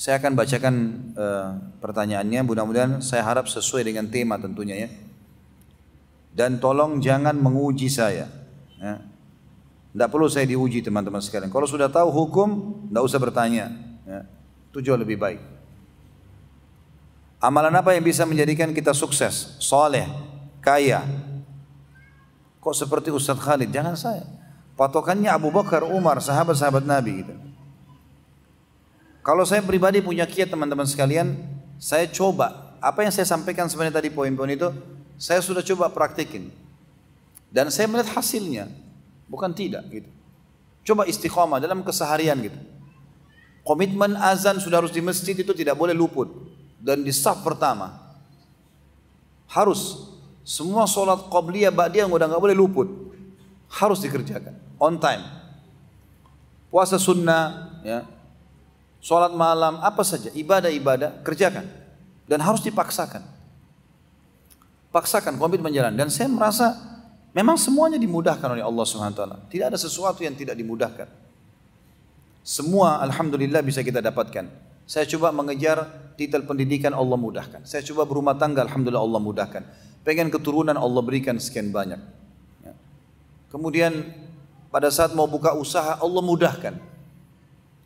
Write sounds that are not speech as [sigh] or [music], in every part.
Saya akan bacakan uh, pertanyaannya, mudah-mudahan saya harap sesuai dengan tema tentunya ya. Dan tolong jangan menguji saya. Ya. Tidak perlu saya diuji teman-teman sekalian. Kalau sudah tahu hukum, tidak usah bertanya. Ya. Itu jauh lebih baik. Amalan apa yang bisa menjadikan kita sukses, soleh, kaya? Kok seperti Ustadz Khalid? Jangan saya. Patokannya Abu Bakar, Umar, sahabat-sahabat Nabi gitu. Kalau saya pribadi punya kiat teman-teman sekalian, saya coba. Apa yang saya sampaikan sebenarnya tadi poin-poin itu, saya sudah coba praktikin. Dan saya melihat hasilnya, bukan tidak gitu. Coba istiqomah dalam keseharian gitu. Komitmen azan sudah harus di masjid itu tidak boleh luput. Dan di saf pertama. Harus. Semua sholat qabliyah, ba'diyah udah nggak boleh luput. Harus dikerjakan. On time. Puasa sunnah. Ya sholat malam, apa saja, ibadah-ibadah, kerjakan. Dan harus dipaksakan. Paksakan komitmen jalan. Dan saya merasa memang semuanya dimudahkan oleh Allah Subhanahu Taala. Tidak ada sesuatu yang tidak dimudahkan. Semua Alhamdulillah bisa kita dapatkan. Saya coba mengejar titel pendidikan Allah mudahkan. Saya coba berumah tangga Alhamdulillah Allah mudahkan. Pengen keturunan Allah berikan sekian banyak. Ya. Kemudian pada saat mau buka usaha Allah mudahkan.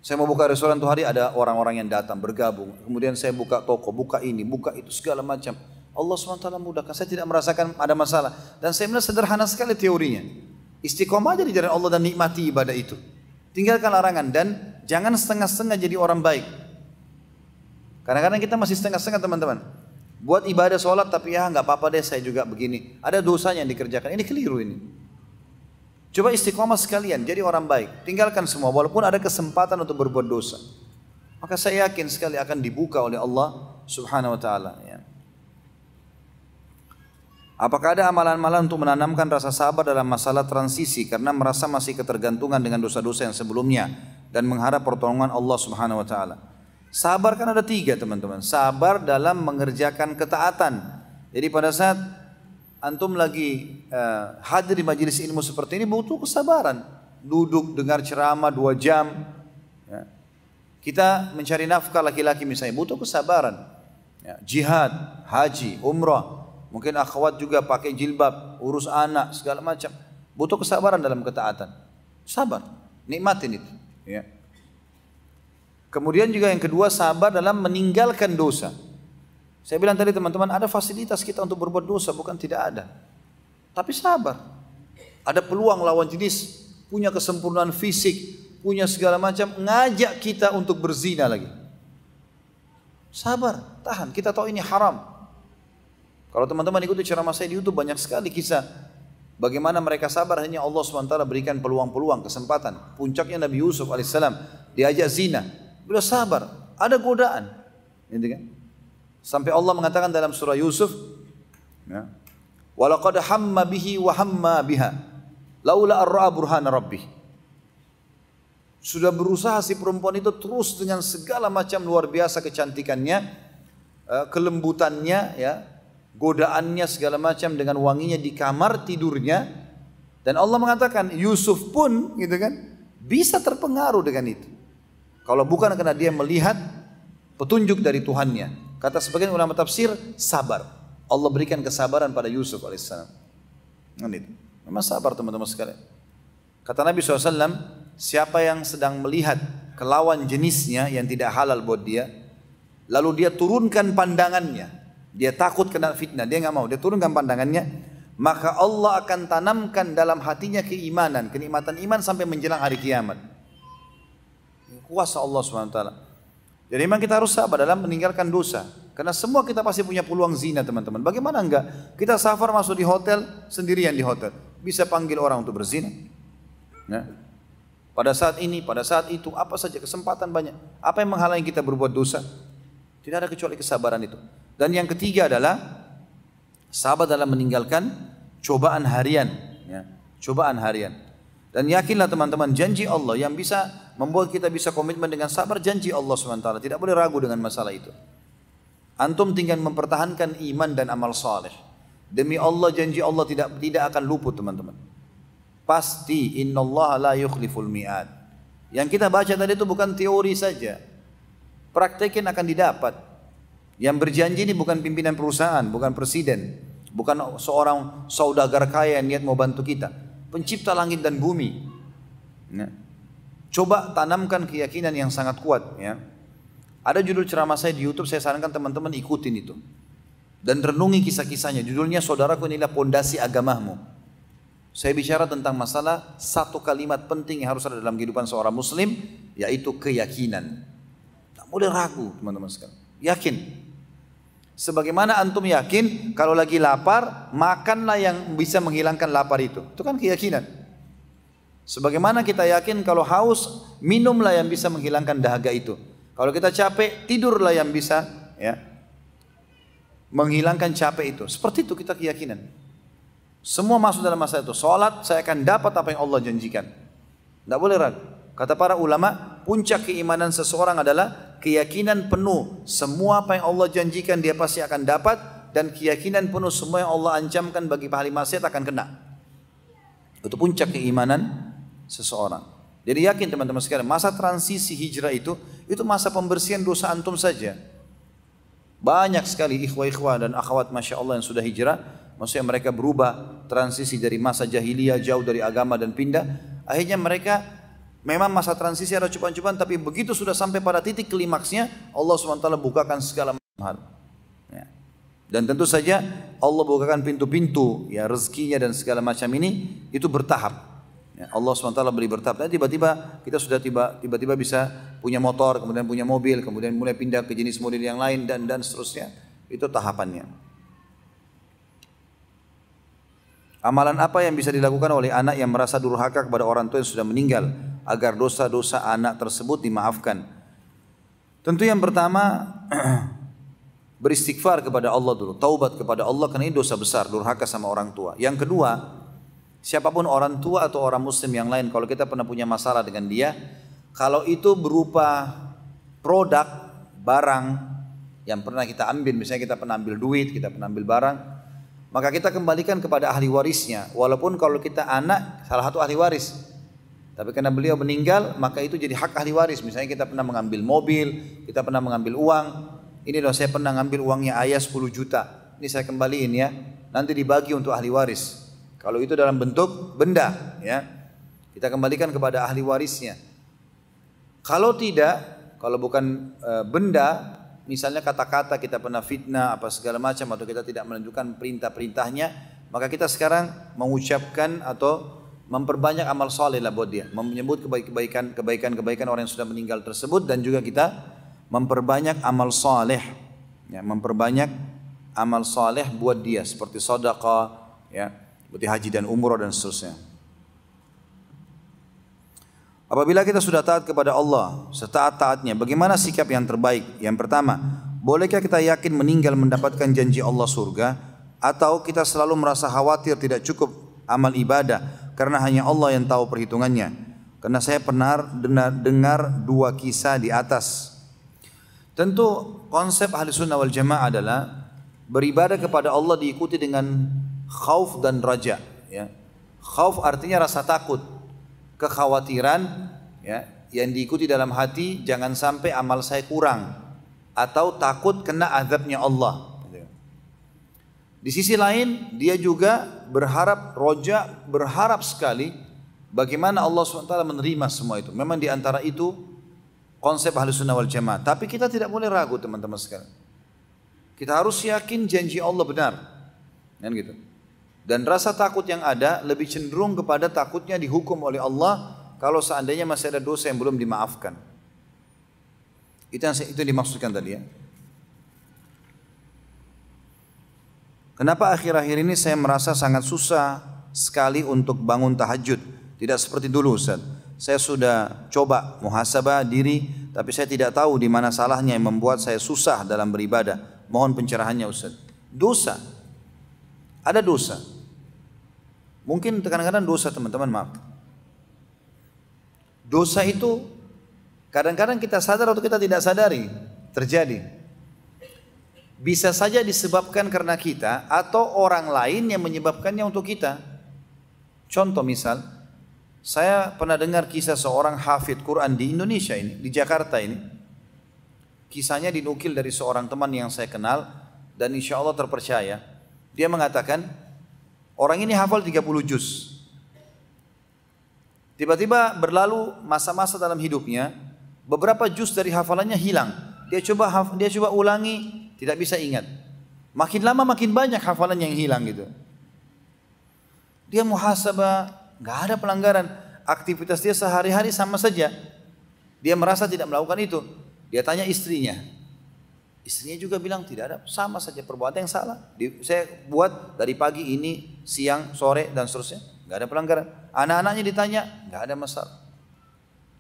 Saya mau buka restoran tuh hari ada orang-orang yang datang bergabung. Kemudian saya buka toko, buka ini, buka itu segala macam. Allah SWT mudahkan. Saya tidak merasakan ada masalah. Dan saya melihat sederhana sekali teorinya. Istiqomah aja di jalan Allah dan nikmati ibadah itu. Tinggalkan larangan dan jangan setengah-setengah jadi orang baik. Kadang-kadang kita masih setengah-setengah teman-teman. Buat ibadah sholat tapi ya nggak apa-apa deh saya juga begini. Ada dosanya yang dikerjakan. Ini keliru ini. Coba istiqomah sekalian, jadi orang baik. Tinggalkan semua, walaupun ada kesempatan untuk berbuat dosa. Maka saya yakin sekali akan dibuka oleh Allah subhanahu wa ta'ala. Ya. Apakah ada amalan-amalan untuk menanamkan rasa sabar dalam masalah transisi karena merasa masih ketergantungan dengan dosa-dosa yang sebelumnya dan mengharap pertolongan Allah subhanahu wa ta'ala. Sabar kan ada tiga teman-teman. Sabar dalam mengerjakan ketaatan. Jadi pada saat antum lagi uh, hadir di majelis ilmu seperti ini butuh kesabaran. Duduk dengar ceramah dua jam. Ya. Kita mencari nafkah laki-laki misalnya butuh kesabaran. Ya. Jihad, haji, umrah. Mungkin akhwat juga pakai jilbab, urus anak segala macam. Butuh kesabaran dalam ketaatan. Sabar, nikmatin itu. Ya. Kemudian juga yang kedua sabar dalam meninggalkan dosa. Saya bilang tadi teman-teman, ada fasilitas kita untuk berbuat dosa, bukan tidak ada. Tapi sabar. Ada peluang lawan jenis, punya kesempurnaan fisik, punya segala macam, ngajak kita untuk berzina lagi. Sabar, tahan. Kita tahu ini haram. Kalau teman-teman ikuti ceramah saya di Youtube, banyak sekali kisah Bagaimana mereka sabar hanya Allah SWT berikan peluang-peluang, kesempatan. Puncaknya Nabi Yusuf Alaihissalam diajak zina. Beliau sabar, ada godaan. Gitu kan? Sampai Allah mengatakan dalam surah Yusuf, ya. Walaqad hamma bihi wa hamma biha laula ar-ra'a burhana rabbih. Sudah berusaha si perempuan itu terus dengan segala macam luar biasa kecantikannya, eh, kelembutannya ya, godaannya segala macam dengan wanginya di kamar tidurnya dan Allah mengatakan Yusuf pun gitu kan bisa terpengaruh dengan itu kalau bukan karena dia melihat petunjuk dari Tuhannya Kata sebagian ulama tafsir, sabar. Allah berikan kesabaran pada Yusuf alaihissalam. Memang sabar teman-teman sekalian. Kata Nabi SAW, siapa yang sedang melihat kelawan jenisnya yang tidak halal buat dia, lalu dia turunkan pandangannya, dia takut kena fitnah, dia nggak mau, dia turunkan pandangannya, maka Allah akan tanamkan dalam hatinya keimanan, kenikmatan iman sampai menjelang hari kiamat. Kuasa Allah Subhanahu jadi memang kita harus sabar dalam meninggalkan dosa. Karena semua kita pasti punya peluang zina teman-teman. Bagaimana enggak? Kita safar masuk di hotel, sendirian di hotel. Bisa panggil orang untuk berzina. Ya. pada saat ini, pada saat itu, apa saja kesempatan banyak. Apa yang menghalangi kita berbuat dosa? Tidak ada kecuali kesabaran itu. Dan yang ketiga adalah sabar dalam meninggalkan cobaan harian. Ya, cobaan harian. Dan yakinlah teman-teman janji Allah yang bisa membuat kita bisa komitmen dengan sabar janji Allah SWT. Tidak boleh ragu dengan masalah itu. Antum tinggal mempertahankan iman dan amal saleh. Demi Allah janji Allah tidak tidak akan luput teman-teman. Pasti Allah la yukhliful mi'ad. Yang kita baca tadi itu bukan teori saja. Praktekin akan didapat. Yang berjanji ini bukan pimpinan perusahaan, bukan presiden, bukan seorang saudagar kaya yang niat mau bantu kita. Pencipta langit dan bumi. Nah. Coba tanamkan keyakinan yang sangat kuat ya. Ada judul ceramah saya di YouTube, saya sarankan teman-teman ikutin itu. Dan renungi kisah-kisahnya. Judulnya Saudaraku inilah pondasi agamamu. Saya bicara tentang masalah satu kalimat penting yang harus ada dalam kehidupan seorang muslim yaitu keyakinan. Tak boleh ragu teman-teman sekalian. Yakin. Sebagaimana antum yakin kalau lagi lapar, makanlah yang bisa menghilangkan lapar itu. Itu kan keyakinan. Sebagaimana kita yakin kalau haus, minumlah yang bisa menghilangkan dahaga itu. Kalau kita capek, tidurlah yang bisa ya menghilangkan capek itu. Seperti itu kita keyakinan. Semua masuk dalam masa itu. Salat saya akan dapat apa yang Allah janjikan. Tidak boleh ragu. Kata para ulama, puncak keimanan seseorang adalah keyakinan penuh semua apa yang Allah janjikan dia pasti akan dapat dan keyakinan penuh semua yang Allah ancamkan bagi pahali maksiat akan kena. Itu puncak keimanan seseorang. Jadi yakin teman-teman sekalian, masa transisi hijrah itu, itu masa pembersihan dosa antum saja. Banyak sekali ikhwah-ikhwah dan akhwat Masya Allah yang sudah hijrah, maksudnya mereka berubah transisi dari masa jahiliyah jauh dari agama dan pindah, akhirnya mereka memang masa transisi ada cuban-cuban, tapi begitu sudah sampai pada titik klimaksnya, Allah SWT bukakan segala hal. Ya. Dan tentu saja Allah bukakan pintu-pintu ya rezekinya dan segala macam ini itu bertahap Ya, Allah SWT beri bertahap. Tapi tiba-tiba kita sudah tiba, tiba bisa punya motor, kemudian punya mobil, kemudian mulai pindah ke jenis mobil yang lain dan dan seterusnya. Itu tahapannya. Amalan apa yang bisa dilakukan oleh anak yang merasa durhaka kepada orang tua yang sudah meninggal agar dosa-dosa anak tersebut dimaafkan? Tentu yang pertama [clears throat] beristighfar kepada Allah dulu, taubat kepada Allah karena ini dosa besar durhaka sama orang tua. Yang kedua, Siapapun orang tua atau orang muslim yang lain kalau kita pernah punya masalah dengan dia, kalau itu berupa produk, barang yang pernah kita ambil, misalnya kita pernah ambil duit, kita pernah ambil barang, maka kita kembalikan kepada ahli warisnya. Walaupun kalau kita anak salah satu ahli waris, tapi karena beliau meninggal, maka itu jadi hak ahli waris. Misalnya kita pernah mengambil mobil, kita pernah mengambil uang. Ini loh saya pernah ngambil uangnya ayah 10 juta. Ini saya kembaliin ya. Nanti dibagi untuk ahli waris. Kalau itu dalam bentuk benda, ya. Kita kembalikan kepada ahli warisnya. Kalau tidak, kalau bukan e, benda, misalnya kata-kata kita pernah fitnah apa segala macam atau kita tidak menunjukkan perintah-perintahnya, maka kita sekarang mengucapkan atau memperbanyak amal soleh lah buat dia, menyebut kebaikan kebaikan kebaikan orang yang sudah meninggal tersebut dan juga kita memperbanyak amal soleh, ya, memperbanyak amal soleh buat dia seperti sodakah, ya, seperti haji dan umrah dan seterusnya. Apabila kita sudah taat kepada Allah, setaat-taatnya, bagaimana sikap yang terbaik? Yang pertama, bolehkah kita yakin meninggal mendapatkan janji Allah surga atau kita selalu merasa khawatir tidak cukup amal ibadah karena hanya Allah yang tahu perhitungannya? Karena saya pernah dengar, dengar dua kisah di atas. Tentu konsep ahli sunnah wal jamaah adalah beribadah kepada Allah diikuti dengan khauf dan raja ya. Khauf artinya rasa takut, kekhawatiran ya, yang diikuti dalam hati jangan sampai amal saya kurang atau takut kena azabnya Allah. Gitu. Di sisi lain dia juga berharap roja berharap sekali bagaimana Allah SWT menerima semua itu. Memang di antara itu konsep ahli sunnah wal jamaah. Tapi kita tidak boleh ragu teman-teman sekalian. Kita harus yakin janji Allah benar. Kan gitu. Dan rasa takut yang ada lebih cenderung kepada takutnya dihukum oleh Allah kalau seandainya masih ada dosa yang belum dimaafkan. Itu yang, itu yang dimaksudkan tadi ya. Kenapa akhir-akhir ini saya merasa sangat susah sekali untuk bangun tahajud? Tidak seperti dulu Ustaz. Saya sudah coba muhasabah diri, tapi saya tidak tahu di mana salahnya yang membuat saya susah dalam beribadah. Mohon pencerahannya Ustaz. Dosa. Ada dosa. Mungkin kadang-kadang dosa teman-teman maaf. Dosa itu kadang-kadang kita sadar atau kita tidak sadari terjadi bisa saja disebabkan karena kita atau orang lain yang menyebabkannya untuk kita. Contoh misal, saya pernah dengar kisah seorang hafid Quran di Indonesia ini, di Jakarta ini. Kisahnya dinukil dari seorang teman yang saya kenal dan insya Allah terpercaya. Dia mengatakan, Orang ini hafal 30 juz. Tiba-tiba berlalu masa-masa dalam hidupnya, beberapa juz dari hafalannya hilang. Dia coba dia coba ulangi, tidak bisa ingat. Makin lama makin banyak hafalan yang hilang gitu. Dia muhasabah, nggak ada pelanggaran. Aktivitas dia sehari-hari sama saja. Dia merasa tidak melakukan itu. Dia tanya istrinya, Istrinya juga bilang tidak ada, sama saja perbuatan yang salah. Di, saya buat dari pagi ini, siang, sore dan seterusnya, nggak ada pelanggaran. Anak-anaknya ditanya, nggak ada masalah.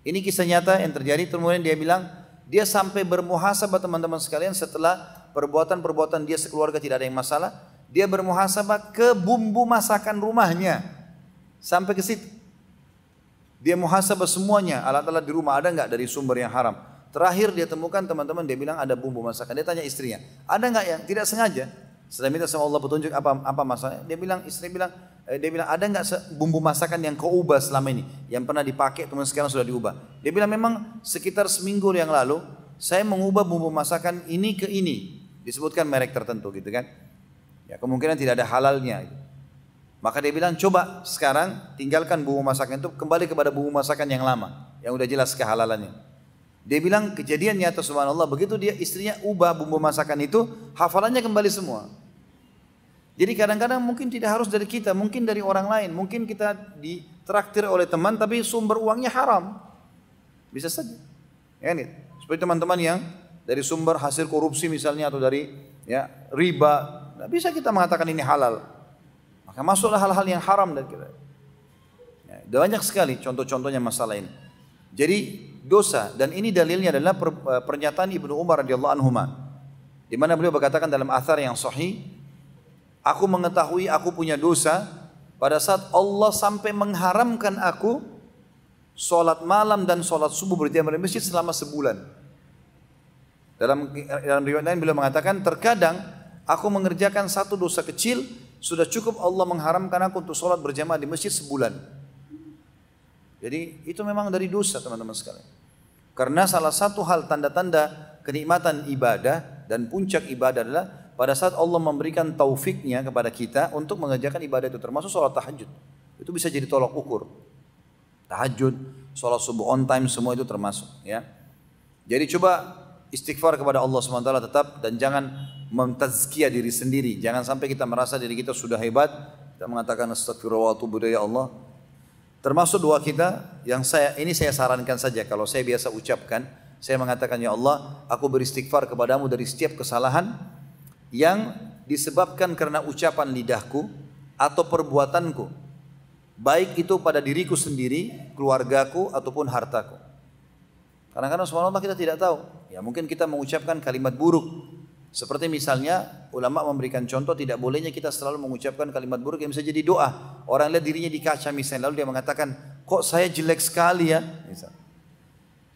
Ini kisah nyata yang terjadi. Kemudian dia bilang, dia sampai bermuhasabah teman-teman sekalian setelah perbuatan-perbuatan dia sekeluarga tidak ada yang masalah. Dia bermuhasabah ke bumbu masakan rumahnya sampai ke situ. Dia muhasabah semuanya alat-alat di rumah ada nggak dari sumber yang haram Terakhir dia temukan teman-teman dia bilang ada bumbu masakan. Dia tanya istrinya, ada nggak yang Tidak sengaja. Setelah minta sama Allah petunjuk apa apa masalahnya, dia bilang istri bilang eh, dia bilang ada nggak bumbu masakan yang kau ubah selama ini yang pernah dipakai teman sekarang sudah diubah. Dia bilang memang sekitar seminggu yang lalu saya mengubah bumbu masakan ini ke ini disebutkan merek tertentu gitu kan. Ya kemungkinan tidak ada halalnya. Gitu. Maka dia bilang coba sekarang tinggalkan bumbu masakan itu kembali kepada bumbu masakan yang lama yang udah jelas kehalalannya. Dia bilang kejadiannya nyata subhanallah begitu dia istrinya ubah bumbu masakan itu hafalannya kembali semua. Jadi kadang-kadang mungkin tidak harus dari kita, mungkin dari orang lain, mungkin kita ditraktir oleh teman tapi sumber uangnya haram. Bisa saja. Ya ini. Seperti teman-teman yang dari sumber hasil korupsi misalnya atau dari ya riba, nah, bisa kita mengatakan ini halal. Maka masuklah hal-hal yang haram dari kita. Ya, banyak sekali contoh-contohnya masalah ini. Jadi dosa dan ini dalilnya adalah eh, pernyataan Ibnu Umar radhiyallahu anhu di mana beliau berkatakan dalam athar yang sahih aku mengetahui aku punya dosa pada saat Allah sampai mengharamkan aku solat malam dan solat subuh berjamaah di masjid selama sebulan dalam dalam riwayat lain beliau mengatakan terkadang aku mengerjakan satu dosa kecil sudah cukup Allah mengharamkan aku untuk solat berjamaah di masjid sebulan jadi itu memang dari dosa teman-teman sekalian. Karena salah satu hal tanda-tanda kenikmatan ibadah dan puncak ibadah adalah pada saat Allah memberikan taufiknya kepada kita untuk mengerjakan ibadah itu termasuk sholat tahajud. Itu bisa jadi tolak ukur. Tahajud, sholat subuh on time semua itu termasuk ya. Jadi coba istighfar kepada Allah SWT tetap dan jangan mentazkiah diri sendiri. Jangan sampai kita merasa diri kita sudah hebat. Kita mengatakan astagfirullah wa ya Allah. Termasuk doa kita yang saya ini saya sarankan saja kalau saya biasa ucapkan, saya mengatakan ya Allah, aku beristighfar kepadamu dari setiap kesalahan yang disebabkan karena ucapan lidahku atau perbuatanku. Baik itu pada diriku sendiri, keluargaku ataupun hartaku. Kadang-kadang subhanallah kita tidak tahu. Ya mungkin kita mengucapkan kalimat buruk seperti misalnya ulama memberikan contoh tidak bolehnya kita selalu mengucapkan kalimat buruk yang bisa jadi doa. Orang lihat dirinya di kaca misalnya lalu dia mengatakan kok saya jelek sekali ya. Misal.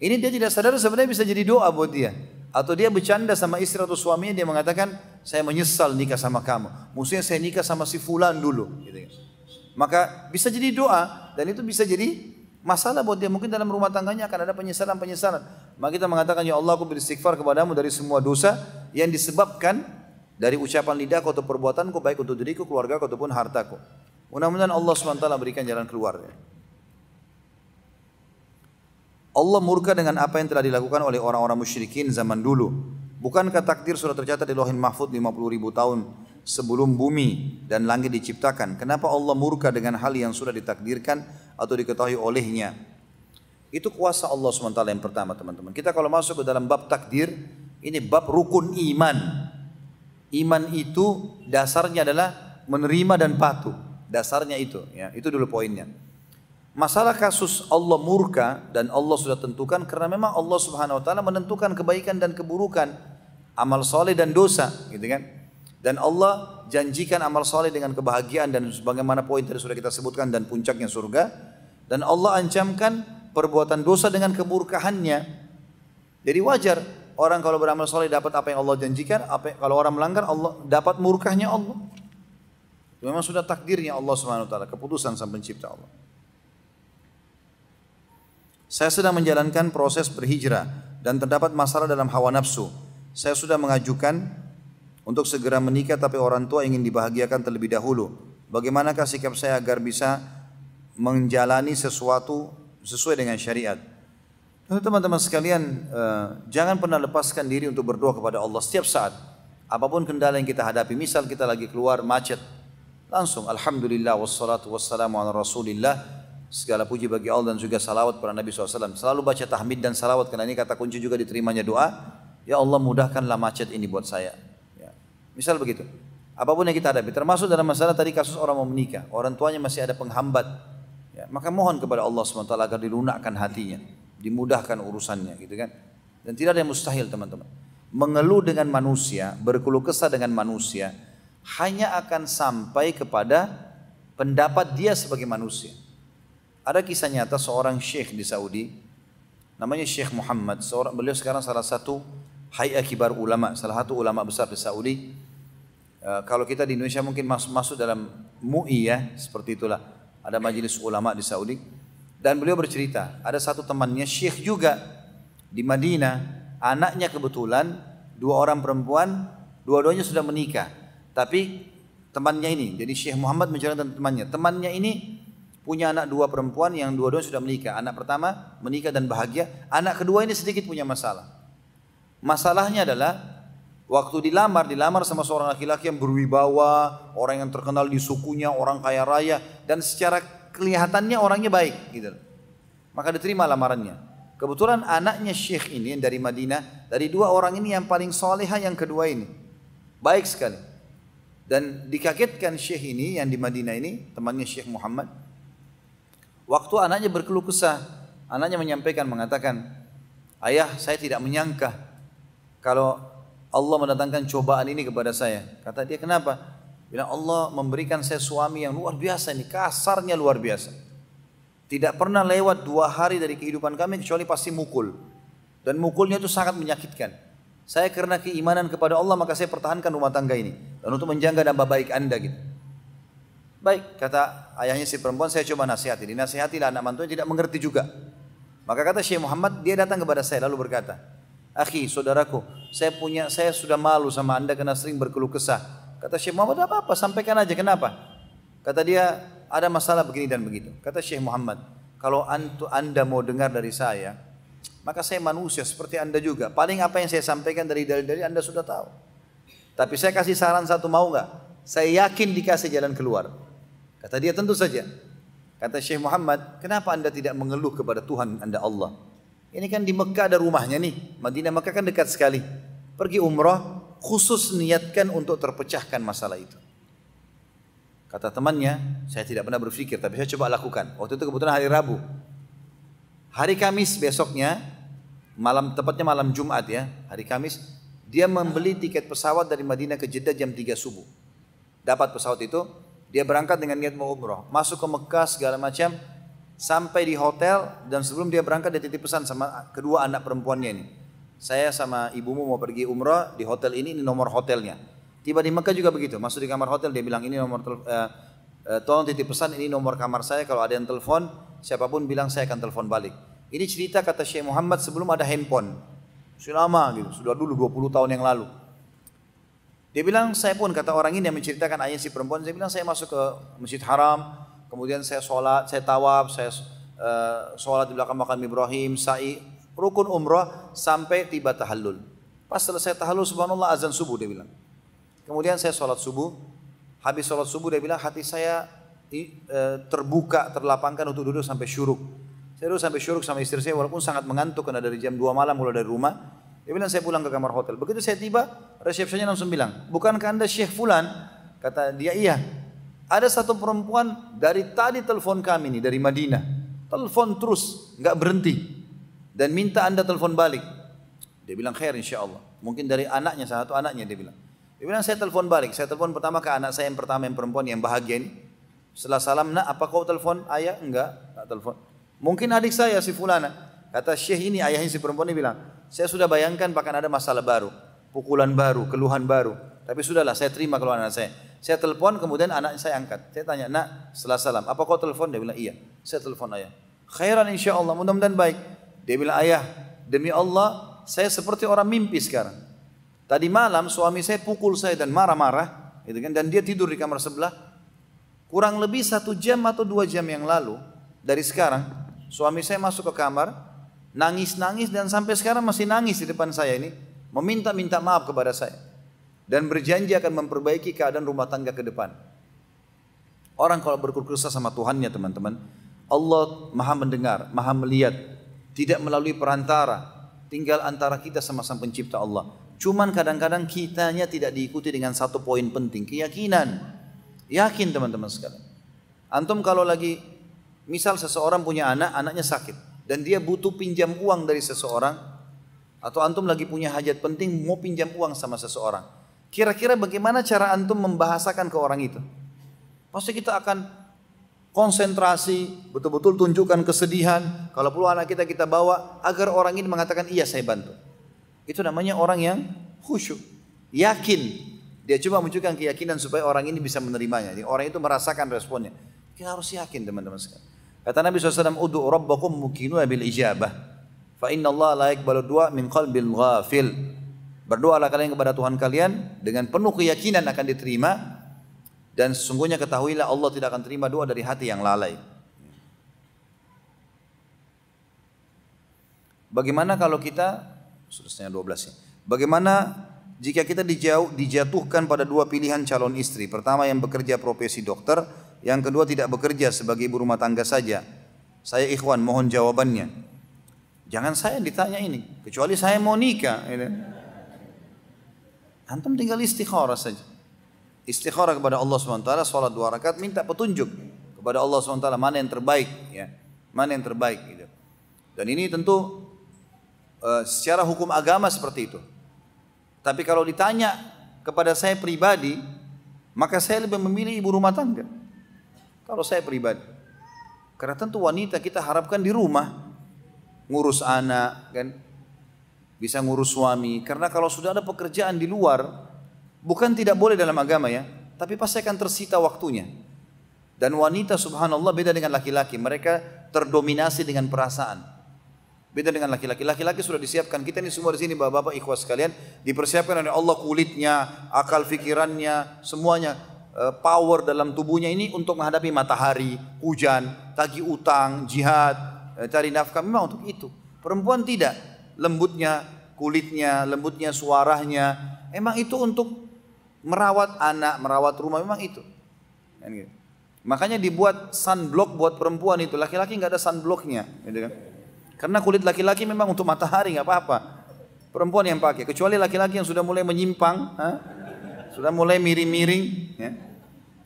Ini dia tidak sadar sebenarnya bisa jadi doa buat dia. Atau dia bercanda sama istri atau suaminya dia mengatakan saya menyesal nikah sama kamu. musuhnya saya nikah sama si fulan dulu. Gitu. Maka bisa jadi doa dan itu bisa jadi masalah buat dia. Mungkin dalam rumah tangganya akan ada penyesalan-penyesalan. Maka kita mengatakan, Ya Allah aku beristighfar kepadamu dari semua dosa yang disebabkan dari ucapan lidahku atau perbuatanku baik untuk diriku, keluarga aku, ataupun hartaku. Mudah-mudahan Allah SWT berikan jalan keluarnya Allah murka dengan apa yang telah dilakukan oleh orang-orang musyrikin zaman dulu. Bukankah takdir sudah tercatat di lohin mahfud 50 ribu tahun sebelum bumi dan langit diciptakan. Kenapa Allah murka dengan hal yang sudah ditakdirkan atau diketahui olehnya? Itu kuasa Allah SWT yang pertama teman-teman. Kita kalau masuk ke dalam bab takdir, ini bab rukun iman. Iman itu dasarnya adalah menerima dan patuh. Dasarnya itu, ya itu dulu poinnya. Masalah kasus Allah murka dan Allah sudah tentukan karena memang Allah Subhanahu wa taala menentukan kebaikan dan keburukan, amal soleh dan dosa, gitu kan? Dan Allah janjikan amal soleh dengan kebahagiaan dan sebagaimana poin tadi sudah kita sebutkan dan puncaknya surga. Dan Allah ancamkan perbuatan dosa dengan kemurkahannya. Jadi wajar orang kalau beramal soleh dapat apa yang Allah janjikan. Apa, kalau orang melanggar Allah dapat murkahnya Allah. Memang sudah takdirnya Allah Swt. keputusan sang pencipta Allah. Saya sedang menjalankan proses berhijrah dan terdapat masalah dalam hawa nafsu. Saya sudah mengajukan untuk segera menikah tapi orang tua ingin dibahagiakan terlebih dahulu. Bagaimanakah sikap saya agar bisa menjalani sesuatu sesuai dengan syariat? Teman-teman sekalian, eh, jangan pernah lepaskan diri untuk berdoa kepada Allah setiap saat. Apapun kendala yang kita hadapi, misal kita lagi keluar macet, langsung Alhamdulillah wassalatu wassalamu ala rasulillah Segala puji bagi Allah dan juga salawat kepada Nabi SAW. Selalu baca tahmid dan salawat karena ini kata kunci juga diterimanya doa. Ya Allah mudahkanlah macet ini buat saya. Misal begitu. Apapun yang kita hadapi, termasuk dalam masalah tadi kasus orang mau menikah, orang tuanya masih ada penghambat. Ya, maka mohon kepada Allah SWT agar dilunakkan hatinya, dimudahkan urusannya gitu kan. Dan tidak ada yang mustahil teman-teman. Mengeluh dengan manusia, berkeluh kesah dengan manusia, hanya akan sampai kepada pendapat dia sebagai manusia. Ada kisah nyata seorang syekh di Saudi, namanya Syekh Muhammad. Seorang, beliau sekarang salah satu hai kibar ulama, salah satu ulama besar di Saudi Eh, kalau kita di Indonesia mungkin masuk, masuk dalam MUI ya, seperti itulah. Ada majelis ulama di Saudi. Dan beliau bercerita, ada satu temannya syekh juga di Madinah. Anaknya kebetulan dua orang perempuan, dua-duanya sudah menikah. Tapi temannya ini, jadi Syekh Muhammad menceritakan tentang temannya. Temannya ini punya anak dua perempuan yang dua-duanya sudah menikah. Anak pertama menikah dan bahagia, anak kedua ini sedikit punya masalah. Masalahnya adalah Waktu dilamar, dilamar sama seorang laki-laki yang berwibawa, orang yang terkenal di sukunya, orang kaya raya, dan secara kelihatannya orangnya baik. gitu. Maka diterima lamarannya. Kebetulan anaknya Syekh ini yang dari Madinah, dari dua orang ini yang paling soleha yang kedua ini. Baik sekali. Dan dikagetkan Syekh ini yang di Madinah ini, temannya Syekh Muhammad. Waktu anaknya berkeluh kesah, anaknya menyampaikan mengatakan, "Ayah, saya tidak menyangka kalau Allah mendatangkan cobaan ini kepada saya. Kata dia, kenapa? Bila Allah memberikan saya suami yang luar biasa ini, kasarnya luar biasa. Tidak pernah lewat dua hari dari kehidupan kami kecuali pasti mukul. Dan mukulnya itu sangat menyakitkan. Saya karena keimanan kepada Allah maka saya pertahankan rumah tangga ini. Dan untuk menjaga nama baik anda gitu. Baik, kata ayahnya si perempuan saya coba nasihati. Dinasihatilah anak mantunya tidak mengerti juga. Maka kata Syekh Muhammad, dia datang kepada saya lalu berkata, Akhi, saudaraku, saya punya saya sudah malu sama anda karena sering berkeluh kesah. Kata Syekh Muhammad apa apa sampaikan aja kenapa? Kata dia ada masalah begini dan begitu. Kata Syekh Muhammad kalau antu anda mau dengar dari saya maka saya manusia seperti anda juga. Paling apa yang saya sampaikan dari dalil dari anda sudah tahu. Tapi saya kasih saran satu mau nggak? Saya yakin dikasih jalan keluar. Kata dia tentu saja. Kata Syekh Muhammad, kenapa anda tidak mengeluh kepada Tuhan anda Allah? Ini kan di Mekah ada rumahnya nih. Madinah Mekah kan dekat sekali. Pergi umroh khusus niatkan untuk terpecahkan masalah itu. Kata temannya, saya tidak pernah berpikir tapi saya coba lakukan. Waktu itu kebetulan hari Rabu. Hari Kamis besoknya, malam tepatnya malam Jumat ya, hari Kamis, dia membeli tiket pesawat dari Madinah ke Jeddah jam 3 subuh. Dapat pesawat itu, dia berangkat dengan niat mau umroh. Masuk ke Mekah segala macam, Sampai di hotel dan sebelum dia berangkat dia titip pesan sama kedua anak perempuannya ini. Saya sama ibumu mau pergi umrah di hotel ini, ini nomor hotelnya. Tiba di Mekah juga begitu, masuk di kamar hotel dia bilang ini nomor uh, tolong titip pesan ini nomor kamar saya kalau ada yang telepon siapapun bilang saya akan telepon balik. Ini cerita kata Syekh Muhammad sebelum ada handphone. Sudah lama gitu, sudah dulu 20 tahun yang lalu. Dia bilang, saya pun kata orang ini yang menceritakan ayah si perempuan, saya bilang saya masuk ke Masjid Haram, kemudian saya sholat, saya tawaf, saya uh, sholat di belakang makam Ibrahim, sa'i, rukun umrah sampai tiba tahallul. Pas selesai tahallul subhanallah azan subuh dia bilang. Kemudian saya sholat subuh, habis sholat subuh dia bilang hati saya eh, terbuka, terlapangkan untuk duduk sampai syuruk. Saya duduk sampai syuruk sama istri saya walaupun sangat mengantuk karena dari jam 2 malam mulai dari rumah. Dia bilang saya pulang ke kamar hotel. Begitu saya tiba, resepsinya langsung bilang, bukankah anda Syekh Fulan? Kata dia iya. Ada satu perempuan dari tadi telepon kami nih dari Madinah. Telepon terus, nggak berhenti. Dan minta anda telepon balik. Dia bilang khair insya Allah. Mungkin dari anaknya, salah satu anaknya dia bilang. Dia bilang saya telepon balik. Saya telepon pertama ke anak saya yang pertama yang perempuan yang bahagia ini. Setelah salam, nak apa kau telepon ayah? Enggak, tak telepon. Mungkin adik saya si fulana. Kata syekh ini ayahnya si perempuan ini bilang, saya sudah bayangkan bahkan ada masalah baru. Pukulan baru, keluhan baru. Tapi sudahlah saya terima kalau anak saya. Saya telepon kemudian anak saya angkat. Saya tanya, "Nak, setelah salam, apa kau telepon?" Dia bilang, "Iya." Saya telepon ayah. "Khairan Insya Allah mudah-mudahan baik." Dia bilang, "Ayah, demi Allah, saya seperti orang mimpi sekarang." Tadi malam suami saya pukul saya dan marah-marah, gitu kan? Dan dia tidur di kamar sebelah. Kurang lebih satu jam atau dua jam yang lalu dari sekarang, suami saya masuk ke kamar, nangis-nangis dan sampai sekarang masih nangis di depan saya ini, meminta-minta maaf kepada saya dan berjanji akan memperbaiki keadaan rumah tangga ke depan. Orang kalau berkeluh sama Tuhannya teman-teman, Allah maha mendengar, maha melihat, tidak melalui perantara, tinggal antara kita sama sang pencipta Allah. Cuman kadang-kadang kitanya tidak diikuti dengan satu poin penting, keyakinan. Yakin teman-teman sekalian. Antum kalau lagi, misal seseorang punya anak, anaknya sakit. Dan dia butuh pinjam uang dari seseorang, atau antum lagi punya hajat penting, mau pinjam uang sama seseorang Kira-kira bagaimana cara antum membahasakan ke orang itu? Pasti kita akan konsentrasi, betul-betul tunjukkan kesedihan. Kalau perlu anak kita kita bawa agar orang ini mengatakan iya saya bantu. Itu namanya orang yang khusyuk, yakin. Dia cuma menunjukkan keyakinan supaya orang ini bisa menerimanya. Jadi orang itu merasakan responnya. Kita harus yakin teman-teman sekalian. Kata Nabi SAW, Udu rabbakum mukinu bil ijabah. Fa inna Allah laik dua min qalbil ghafil. Berdoalah kalian kepada Tuhan kalian dengan penuh keyakinan akan diterima dan sesungguhnya ketahuilah Allah tidak akan terima doa dari hati yang lalai. Bagaimana kalau kita seterusnya 12 ya. Bagaimana jika kita dijauh, dijatuhkan pada dua pilihan calon istri? Pertama yang bekerja profesi dokter, yang kedua tidak bekerja sebagai ibu rumah tangga saja. Saya ikhwan mohon jawabannya. Jangan saya ditanya ini, kecuali saya mau nikah. Ya kan? Antum tinggal istikharah saja. Istikharah kepada Allah SWT, sholat dua rakaat, minta petunjuk kepada Allah SWT, mana yang terbaik. ya Mana yang terbaik. Gitu. Dan ini tentu uh, secara hukum agama seperti itu. Tapi kalau ditanya kepada saya pribadi, maka saya lebih memilih ibu rumah tangga. Kalau saya pribadi. Karena tentu wanita kita harapkan di rumah. Ngurus anak, kan bisa ngurus suami. Karena kalau sudah ada pekerjaan di luar, bukan tidak boleh dalam agama ya, tapi pasti akan tersita waktunya. Dan wanita subhanallah beda dengan laki-laki, mereka terdominasi dengan perasaan. Beda dengan laki-laki. Laki-laki sudah disiapkan. Kita ini semua di sini bapak-bapak ikhwas sekalian dipersiapkan oleh Allah kulitnya, akal fikirannya, semuanya eh, power dalam tubuhnya ini untuk menghadapi matahari, hujan, tagih utang, jihad, eh, cari nafkah memang untuk itu. Perempuan tidak lembutnya kulitnya, lembutnya suaranya. Emang itu untuk merawat anak, merawat rumah, memang itu. Kan gitu. Makanya dibuat sunblock buat perempuan itu. Laki-laki nggak -laki ada sunblocknya, gitu kan? Karena kulit laki-laki memang untuk matahari nggak apa-apa. Perempuan yang pakai, kecuali laki-laki yang sudah mulai menyimpang, ha? sudah mulai miring-miring, ya.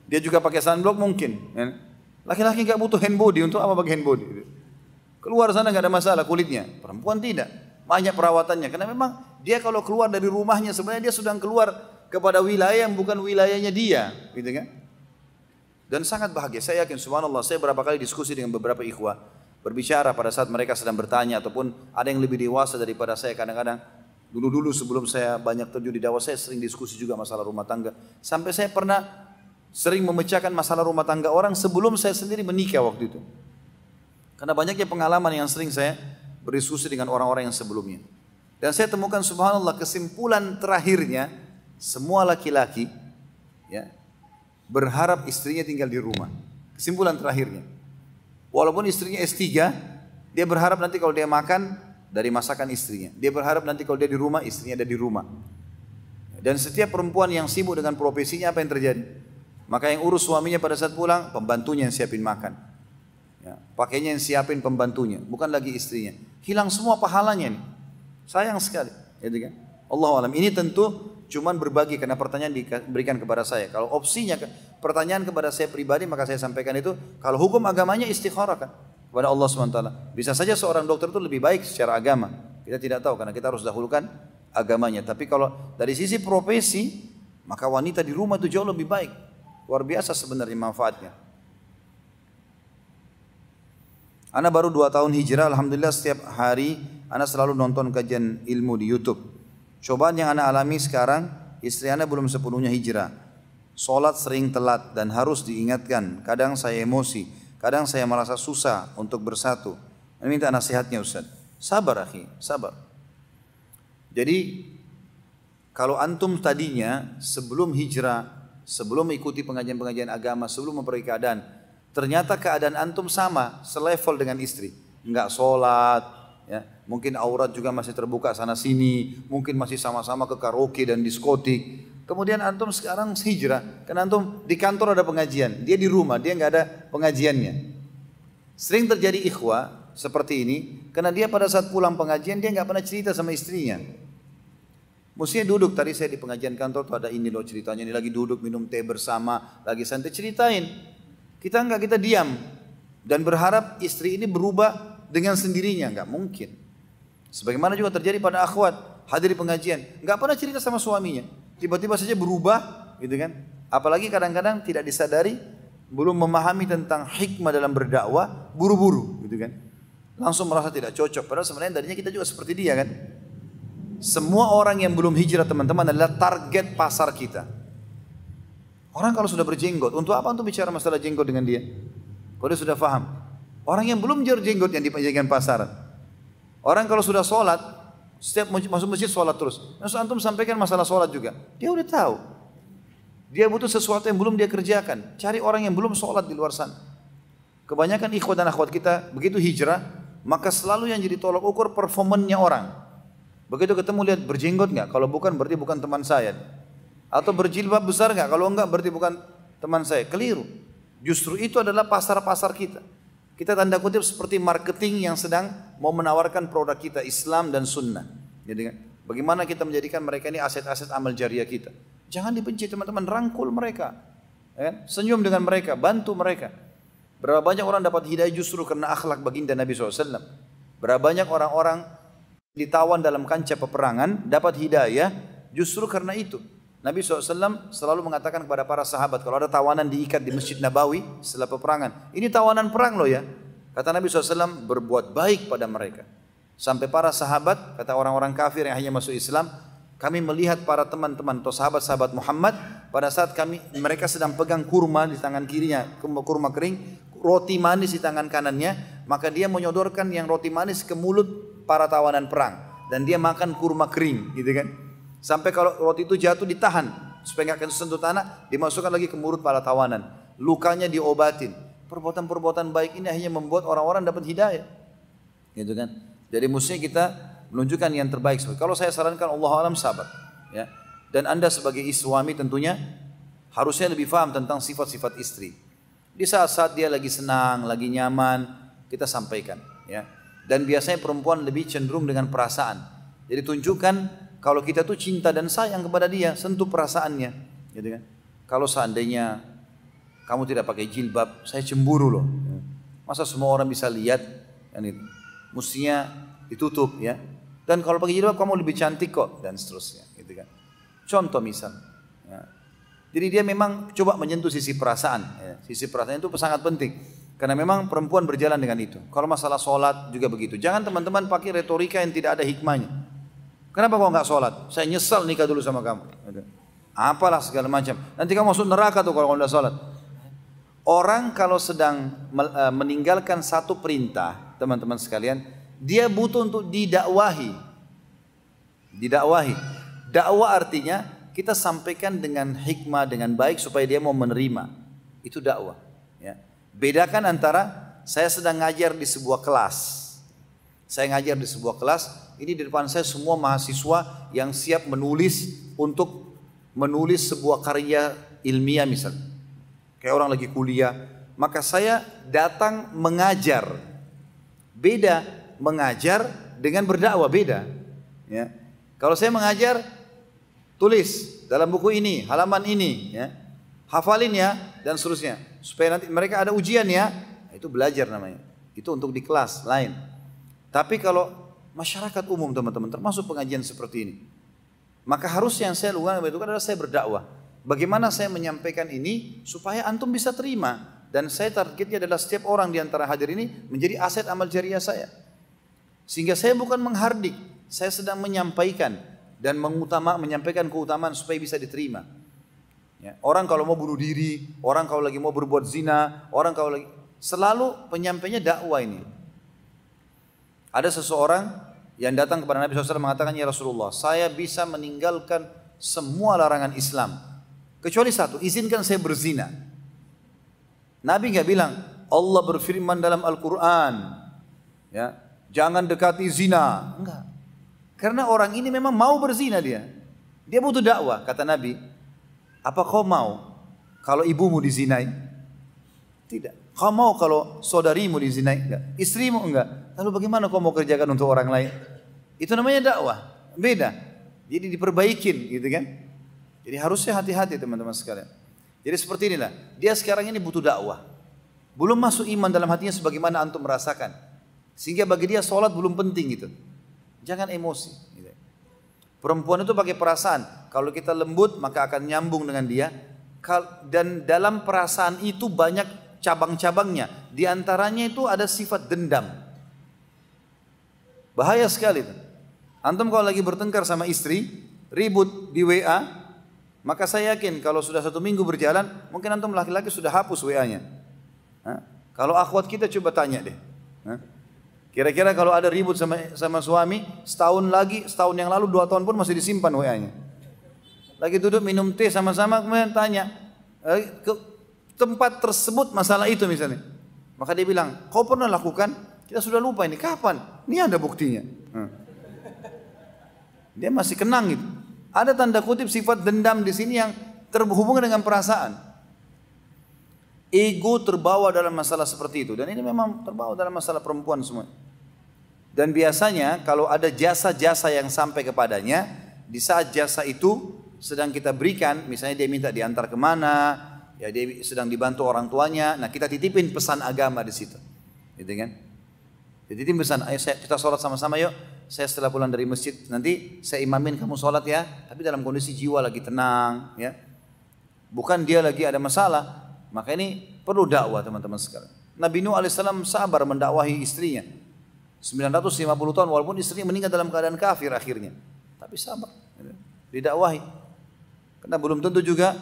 dia juga pakai sunblock mungkin. Ya. Laki-laki nggak butuh hand body untuk apa pakai hand body? Keluar sana nggak ada masalah kulitnya. Perempuan tidak banyak perawatannya. Karena memang dia kalau keluar dari rumahnya sebenarnya dia sedang keluar kepada wilayah yang bukan wilayahnya dia, gitu kan? Dan sangat bahagia. Saya yakin subhanallah, saya berapa kali diskusi dengan beberapa ikhwah berbicara pada saat mereka sedang bertanya ataupun ada yang lebih dewasa daripada saya kadang-kadang dulu-dulu sebelum saya banyak terjun di dakwah saya sering diskusi juga masalah rumah tangga sampai saya pernah sering memecahkan masalah rumah tangga orang sebelum saya sendiri menikah waktu itu karena banyaknya pengalaman yang sering saya berdiskusi dengan orang-orang yang sebelumnya. Dan saya temukan subhanallah kesimpulan terakhirnya semua laki-laki ya berharap istrinya tinggal di rumah. Kesimpulan terakhirnya. Walaupun istrinya S3, dia berharap nanti kalau dia makan dari masakan istrinya. Dia berharap nanti kalau dia di rumah, istrinya ada di rumah. Dan setiap perempuan yang sibuk dengan profesinya apa yang terjadi? Maka yang urus suaminya pada saat pulang, pembantunya yang siapin makan. Ya, pakainya yang siapin pembantunya, bukan lagi istrinya hilang semua pahalanya nih. Sayang sekali, gitu kan? Allah alam. Ini tentu cuman berbagi karena pertanyaan diberikan kepada saya. Kalau opsinya pertanyaan kepada saya pribadi maka saya sampaikan itu kalau hukum agamanya istikharah kan kepada Allah SWT. Bisa saja seorang dokter itu lebih baik secara agama. Kita tidak tahu karena kita harus dahulukan agamanya. Tapi kalau dari sisi profesi maka wanita di rumah itu jauh lebih baik. Luar biasa sebenarnya manfaatnya. Ana baru dua tahun hijrah, Alhamdulillah setiap hari Ana selalu nonton kajian ilmu di Youtube. Cobaan yang Ana alami sekarang, istri Ana belum sepenuhnya hijrah. Solat sering telat dan harus diingatkan. Kadang saya emosi, kadang saya merasa susah untuk bersatu. Ana minta nasihatnya Ustaz. Sabar akhi, sabar. Jadi kalau antum tadinya sebelum hijrah, sebelum mengikuti pengajian-pengajian agama, sebelum memperikadan keadaan, Ternyata keadaan antum sama, selevel dengan istri. Enggak sholat, ya. mungkin aurat juga masih terbuka sana sini, mungkin masih sama-sama ke karaoke dan diskotik. Kemudian antum sekarang hijrah, karena antum di kantor ada pengajian, dia di rumah, dia nggak ada pengajiannya. Sering terjadi ikhwa seperti ini, karena dia pada saat pulang pengajian dia nggak pernah cerita sama istrinya. Mestinya duduk, tadi saya di pengajian kantor tuh ada ini loh ceritanya, ini lagi duduk minum teh bersama, lagi santai ceritain. Kita enggak, kita diam dan berharap istri ini berubah dengan sendirinya, enggak mungkin. Sebagaimana juga terjadi pada akhwat hadir pengajian, enggak pernah cerita sama suaminya, tiba-tiba saja berubah, gitu kan? Apalagi kadang-kadang tidak disadari belum memahami tentang hikmah dalam berdakwah, buru-buru, gitu kan? Langsung merasa tidak cocok, padahal sebenarnya tadinya kita juga seperti dia kan? Semua orang yang belum hijrah teman-teman adalah target pasar kita. Orang kalau sudah berjenggot, untuk apa untuk bicara masalah jenggot dengan dia? Kalau dia sudah paham. Orang yang belum jenggot yang dipajakan pasaran. Orang kalau sudah sholat, setiap masuk masjid sholat terus. Terus antum sampaikan masalah sholat juga. Dia udah tahu. Dia butuh sesuatu yang belum dia kerjakan. Cari orang yang belum sholat di luar sana. Kebanyakan ikhwat dan akhwat kita begitu hijrah, maka selalu yang jadi tolak ukur performannya orang. Begitu ketemu lihat berjenggot nggak? Kalau bukan berarti bukan teman saya. Atau berjilbab besar nggak? Kalau enggak berarti bukan teman saya. Keliru. Justru itu adalah pasar-pasar kita. Kita tanda kutip seperti marketing yang sedang mau menawarkan produk kita Islam dan Sunnah. Jadi bagaimana kita menjadikan mereka ini aset-aset amal jariah kita? Jangan dibenci teman-teman, rangkul mereka, ya kan? senyum dengan mereka, bantu mereka. Berapa banyak orang dapat hidayah justru karena akhlak baginda Nabi SAW. Berapa banyak orang-orang ditawan dalam kancah peperangan dapat hidayah justru karena itu. Nabi SAW selalu mengatakan kepada para sahabat, kalau ada tawanan diikat di Masjid Nabawi setelah peperangan, ini tawanan perang loh ya. Kata Nabi SAW, berbuat baik pada mereka. Sampai para sahabat, kata orang-orang kafir yang hanya masuk Islam, kami melihat para teman-teman atau sahabat-sahabat Muhammad pada saat kami mereka sedang pegang kurma di tangan kirinya, kurma kering, roti manis di tangan kanannya, maka dia menyodorkan yang roti manis ke mulut para tawanan perang dan dia makan kurma kering, gitu kan? Sampai kalau roti itu jatuh ditahan supaya nggak sentuh tanah, dimasukkan lagi ke mulut para tawanan. Lukanya diobatin. Perbuatan-perbuatan baik ini hanya membuat orang-orang dapat hidayah. Gitu kan? Jadi mestinya kita menunjukkan yang terbaik. Kalau saya sarankan Allah alam sabar. Ya. Dan anda sebagai suami tentunya harusnya lebih paham tentang sifat-sifat istri. Di saat-saat dia lagi senang, lagi nyaman, kita sampaikan. Ya. Dan biasanya perempuan lebih cenderung dengan perasaan. Jadi tunjukkan kalau kita tuh cinta dan sayang kepada dia, sentuh perasaannya, gitu kan? Kalau seandainya kamu tidak pakai jilbab, saya cemburu loh. Masa semua orang bisa lihat kan itu? Mestinya ditutup ya. Dan kalau pakai jilbab kamu lebih cantik kok dan seterusnya, gitu kan? Contoh misal. Ya. Jadi dia memang coba menyentuh sisi perasaan. Ya. Sisi perasaan itu sangat penting. Karena memang perempuan berjalan dengan itu. Kalau masalah sholat juga begitu. Jangan teman-teman pakai retorika yang tidak ada hikmahnya. Kenapa kau nggak sholat? Saya nyesal nikah dulu sama kamu. Apalah segala macam. Nanti kamu masuk neraka tuh kalau kamu nggak sholat. Orang kalau sedang eh, meninggalkan satu perintah, teman-teman sekalian, dia butuh untuk didakwahi. Didakwahi. Dakwah artinya kita sampaikan dengan hikmah, dengan baik supaya dia mau menerima. Itu dakwah. Ya. Bedakan antara saya sedang ngajar di sebuah kelas, saya ngajar di sebuah kelas, ini di depan saya semua mahasiswa yang siap menulis untuk menulis sebuah karya ilmiah misal. Kayak orang lagi kuliah, maka saya datang mengajar. Beda mengajar dengan berdakwah beda. Ya. Kalau saya mengajar, tulis dalam buku ini, halaman ini, ya. hafalin ya dan seterusnya. Supaya nanti mereka ada ujian ya, nah, itu belajar namanya. Itu untuk di kelas lain. Tapi kalau masyarakat umum teman-teman termasuk pengajian seperti ini, maka harus yang saya lakukan itu adalah saya berdakwah. Bagaimana saya menyampaikan ini supaya antum bisa terima dan saya targetnya adalah setiap orang di antara hadir ini menjadi aset amal jariah saya. Sehingga saya bukan menghardik, saya sedang menyampaikan dan mengutama menyampaikan keutamaan supaya bisa diterima. Ya, orang kalau mau bunuh diri, orang kalau lagi mau berbuat zina, orang kalau lagi selalu penyampainya dakwah ini. Ada seseorang yang datang kepada Nabi SAW mengatakan, Ya Rasulullah, saya bisa meninggalkan semua larangan Islam. Kecuali satu, izinkan saya berzina. Nabi nggak bilang, Allah berfirman dalam Al-Quran, ya, jangan dekati zina. Enggak. Karena orang ini memang mau berzina dia. Dia butuh dakwah, kata Nabi. Apa kau mau kalau ibumu dizinai? Tidak. Kau mau kalau saudarimu dizinai? Enggak. Istrimu enggak. Lalu bagaimana kau mau kerjakan untuk orang lain? Itu namanya dakwah. Beda. Jadi diperbaikin gitu kan. Jadi harusnya hati-hati teman-teman sekalian. Jadi seperti inilah. Dia sekarang ini butuh dakwah. Belum masuk iman dalam hatinya sebagaimana antum merasakan. Sehingga bagi dia sholat belum penting gitu. Jangan emosi. Gitu. Perempuan itu pakai perasaan. Kalau kita lembut maka akan nyambung dengan dia. Dan dalam perasaan itu banyak cabang-cabangnya. Di antaranya itu ada sifat dendam. Bahaya sekali. Antum kalau lagi bertengkar sama istri, ribut di WA, maka saya yakin kalau sudah satu minggu berjalan, mungkin antum laki-laki sudah hapus WA-nya. Kalau akhwat kita coba tanya deh. Kira-kira kalau ada ribut sama sama suami, setahun lagi, setahun yang lalu, dua tahun pun masih disimpan WA-nya. Lagi duduk minum teh sama-sama, kemudian tanya, eh, ke tempat tersebut masalah itu misalnya. Maka dia bilang, kau pernah lakukan? Kita sudah lupa ini kapan? Ini ada buktinya. Dia masih kenang itu. Ada tanda kutip sifat dendam di sini yang terhubung dengan perasaan. Ego terbawa dalam masalah seperti itu dan ini memang terbawa dalam masalah perempuan semua. Dan biasanya kalau ada jasa-jasa yang sampai kepadanya, di saat jasa itu sedang kita berikan, misalnya dia minta diantar kemana, ya dia sedang dibantu orang tuanya, nah kita titipin pesan agama di situ, gitu kan? Jadi tim pesan, ayo saya, kita sholat sama-sama yuk. Saya setelah pulang dari masjid nanti saya imamin kamu sholat ya. Tapi dalam kondisi jiwa lagi tenang ya. Bukan dia lagi ada masalah. Maka ini perlu dakwah teman-teman sekarang. Nabi Nuh AS sabar mendakwahi istrinya. 950 tahun walaupun istrinya meninggal dalam keadaan kafir akhirnya. Tapi sabar. Ya. Didakwahi. Karena belum tentu juga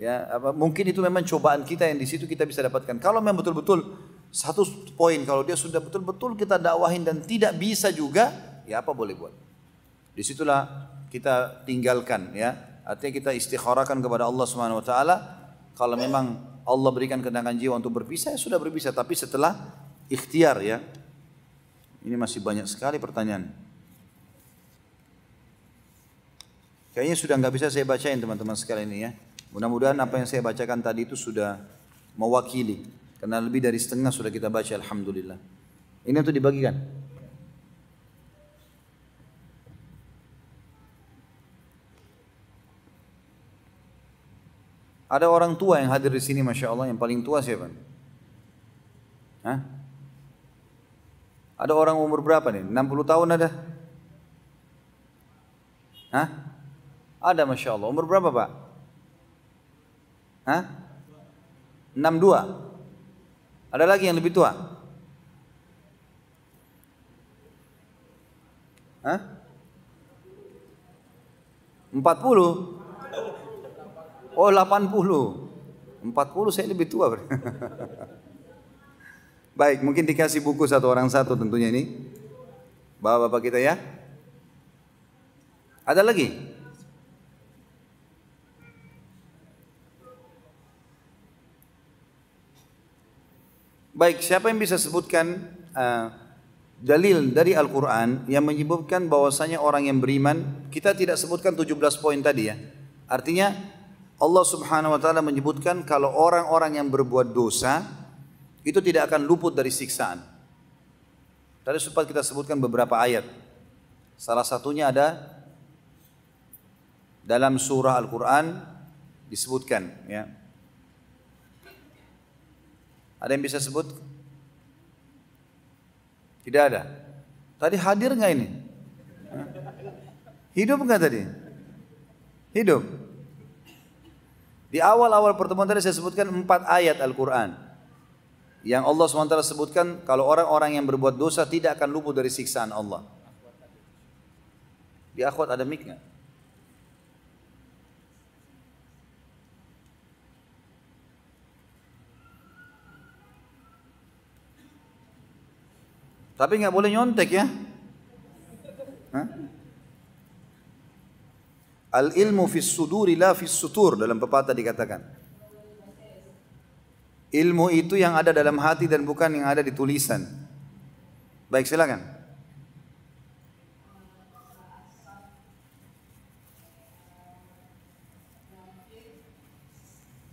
ya apa, mungkin itu memang cobaan kita yang di situ kita bisa dapatkan. Kalau memang betul-betul satu poin kalau dia sudah betul-betul kita dakwahin dan tidak bisa juga, ya apa boleh buat. Disitulah kita tinggalkan ya. Artinya kita istikharakan kepada Allah Subhanahu wa taala kalau memang Allah berikan kenangan jiwa untuk berpisah ya sudah berpisah tapi setelah ikhtiar ya. Ini masih banyak sekali pertanyaan. Kayaknya sudah nggak bisa saya bacain teman-teman sekalian ini ya. Mudah-mudahan apa yang saya bacakan tadi itu sudah mewakili. Karena lebih dari setengah sudah kita baca Alhamdulillah. Ini untuk dibagikan. Ada orang tua yang hadir di sini, masya Allah, yang paling tua siapa? Hah? Ada orang umur berapa nih? 60 tahun ada? Hah? Ada masya Allah. Umur berapa pak? Hah? 62. Ada lagi yang lebih tua? Hah? 40? Oh 80 40 saya lebih tua [laughs] Baik mungkin dikasih buku satu orang satu tentunya ini Bapak-bapak kita ya Ada lagi? Baik, siapa yang bisa sebutkan uh, dalil dari Al-Quran yang menyebutkan bahwasanya orang yang beriman, kita tidak sebutkan 17 poin tadi ya. Artinya Allah subhanahu wa ta'ala menyebutkan kalau orang-orang yang berbuat dosa, itu tidak akan luput dari siksaan. Tadi sempat kita sebutkan beberapa ayat. Salah satunya ada dalam surah Al-Quran disebutkan ya ada yang bisa sebut? Tidak ada. Tadi hadir nggak ini? Hidup nggak tadi? Hidup. Di awal-awal pertemuan tadi saya sebutkan empat ayat Al-Quran. Yang Allah SWT sebutkan kalau orang-orang yang berbuat dosa tidak akan luput dari siksaan Allah. Di akhwat ada mic nggak? Tapi nggak boleh nyontek ya. Hah? Al ilmu fis suduri la fis sutur dalam pepatah dikatakan. Ilmu itu yang ada dalam hati dan bukan yang ada di tulisan. Baik silakan.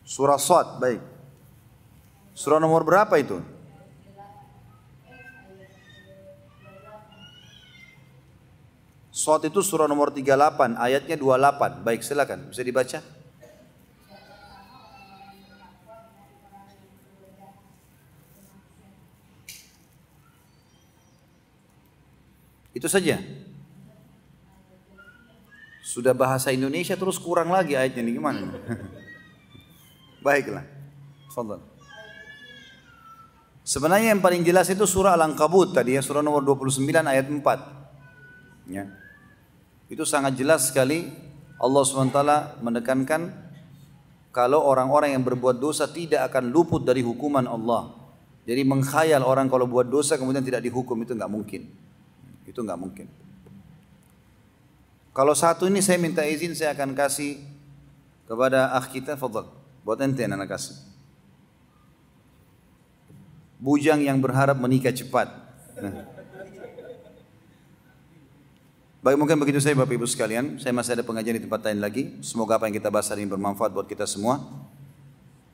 Surah Sad, baik. Surah nomor berapa itu? Sot itu surah nomor 38, ayatnya 28. Baik, silakan. Bisa dibaca? Itu saja. Sudah bahasa Indonesia terus kurang lagi ayatnya ini gimana? [laughs] Baiklah. Fadal. Sebenarnya yang paling jelas itu surah Al-Ankabut tadi ya surah nomor 29 ayat 4. Ya. Itu sangat jelas sekali Allah SWT menekankan kalau orang-orang yang berbuat dosa tidak akan luput dari hukuman Allah. Jadi mengkhayal orang kalau buat dosa kemudian tidak dihukum itu nggak mungkin. Itu nggak mungkin. Kalau satu ini saya minta izin saya akan kasih kepada akh kita Fadl. Buat ente anak kasih. Bujang yang berharap menikah cepat. Nah. Baik mungkin begitu saya Bapak Ibu sekalian. Saya masih ada pengajian di tempat lain lagi. Semoga apa yang kita bahas hari ini bermanfaat buat kita semua.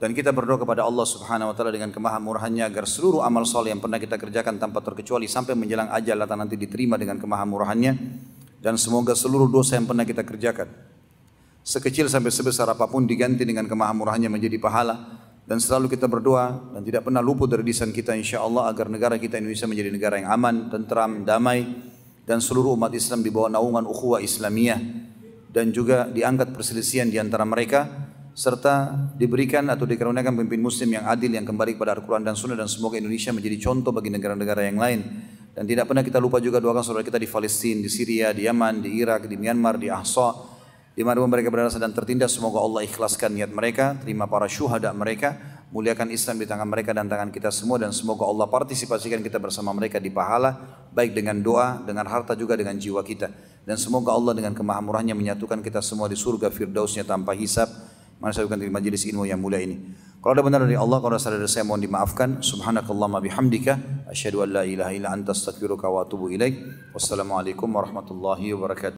Dan kita berdoa kepada Allah Subhanahu wa taala dengan kemahamurahannya agar seluruh amal soleh yang pernah kita kerjakan tanpa terkecuali sampai menjelang ajal datang nanti diterima dengan kemahamurahannya dan semoga seluruh dosa yang pernah kita kerjakan sekecil sampai sebesar apapun diganti dengan kemahamurahannya menjadi pahala dan selalu kita berdoa dan tidak pernah luput dari lisan kita insya Allah agar negara kita Indonesia menjadi negara yang aman, tentram, damai, dan seluruh umat Islam di bawah naungan ukhuwah Islamiyah dan juga diangkat perselisihan di antara mereka serta diberikan atau dikaruniakan pemimpin muslim yang adil yang kembali kepada Al-Quran dan Sunnah dan semoga Indonesia menjadi contoh bagi negara-negara yang lain dan tidak pernah kita lupa juga doakan saudara kita di Palestina, di Syria, di Yaman, di Irak, di Myanmar, di Ahsa, di mana mereka berada dan tertindas semoga Allah ikhlaskan niat mereka, terima para syuhada mereka Muliakan Islam di tangan mereka dan tangan kita semua dan semoga Allah partisipasikan kita bersama mereka di pahala baik dengan doa, dengan harta juga dengan jiwa kita. Dan semoga Allah dengan kemahamurahnya menyatukan kita semua di surga firdausnya tanpa hisab. Mana saya bukan di majelis ilmu yang mulia ini. Kalau ada benar dari Allah, kalau ada salah dari saya mohon dimaafkan. Subhanakallah bihamdika. Asyadu an la ilaha illa anta astagfiruka wa atubu ilaik. Wassalamualaikum warahmatullahi wabarakatuh.